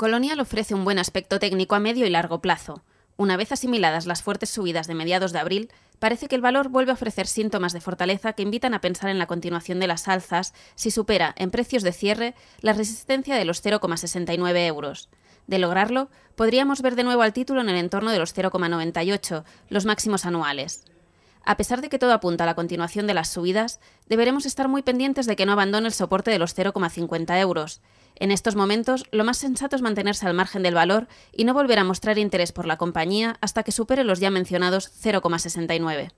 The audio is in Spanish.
Colonial ofrece un buen aspecto técnico a medio y largo plazo. Una vez asimiladas las fuertes subidas de mediados de abril, parece que el valor vuelve a ofrecer síntomas de fortaleza que invitan a pensar en la continuación de las alzas si supera, en precios de cierre, la resistencia de los 0,69 euros. De lograrlo, podríamos ver de nuevo al título en el entorno de los 0,98, los máximos anuales. A pesar de que todo apunta a la continuación de las subidas, deberemos estar muy pendientes de que no abandone el soporte de los 0,50 euros, en estos momentos, lo más sensato es mantenerse al margen del valor y no volver a mostrar interés por la compañía hasta que supere los ya mencionados 0,69.